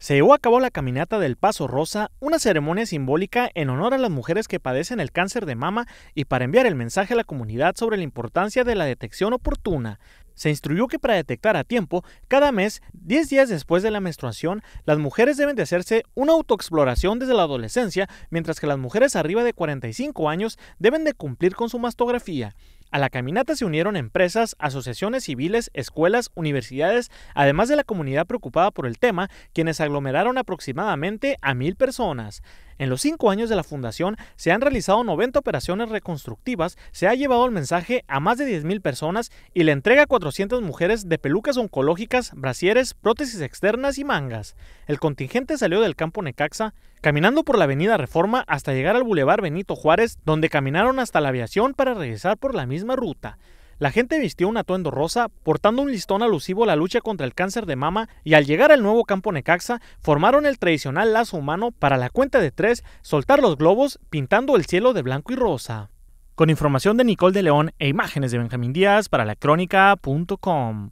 Se llevó a cabo la caminata del Paso Rosa, una ceremonia simbólica en honor a las mujeres que padecen el cáncer de mama y para enviar el mensaje a la comunidad sobre la importancia de la detección oportuna. Se instruyó que para detectar a tiempo, cada mes, 10 días después de la menstruación, las mujeres deben de hacerse una autoexploración desde la adolescencia, mientras que las mujeres arriba de 45 años deben de cumplir con su mastografía. A la caminata se unieron empresas, asociaciones civiles, escuelas, universidades, además de la comunidad preocupada por el tema, quienes aglomeraron aproximadamente a mil personas. En los cinco años de la fundación se han realizado 90 operaciones reconstructivas, se ha llevado el mensaje a más de 10.000 personas y le entrega a 400 mujeres de pelucas oncológicas, brasieres, prótesis externas y mangas. El contingente salió del campo Necaxa, caminando por la avenida Reforma hasta llegar al bulevar Benito Juárez, donde caminaron hasta la aviación para regresar por la misma ruta, la gente vistió un atuendo rosa, portando un listón alusivo a la lucha contra el cáncer de mama y al llegar al nuevo campo Necaxa, formaron el tradicional lazo humano para la cuenta de tres, soltar los globos, pintando el cielo de blanco y rosa. Con información de Nicole de León e imágenes de Benjamín Díaz para la crónica.com.